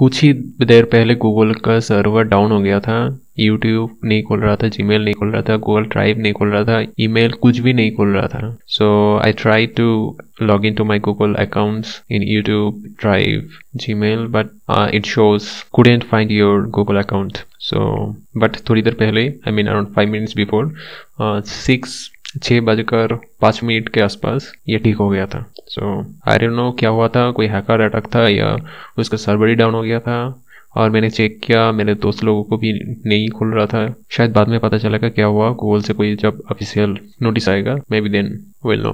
कुछ ही देर पहले गूगल का सर्वर डाउन हो गया था यूट्यूब नहीं खोल रहा था जीमेल नहीं खोल रहा था गूगल ड्राइव नहीं खोल रहा था ईमेल कुछ भी नहीं खोल रहा था so I try to log in to my Google account in YouTube drive Gmail but it shows couldn't find your Google account so but थोड़ी देर पहले I mean around five minutes before six छः बजकर पाँच minute के आसपास ये ठीक हो गया था सो आई डोंट नो क्या हुआ था कोई हैकर अटैक था या उसका सर्वर ही डाउन हो गया था और मैंने चेक किया मेरे दोस्त लोगों को भी नहीं खुल रहा था शायद बाद में पता चला क्या हुआ गूगल से कोई जब ऑफिशियल नोटिस आएगा maybe then will no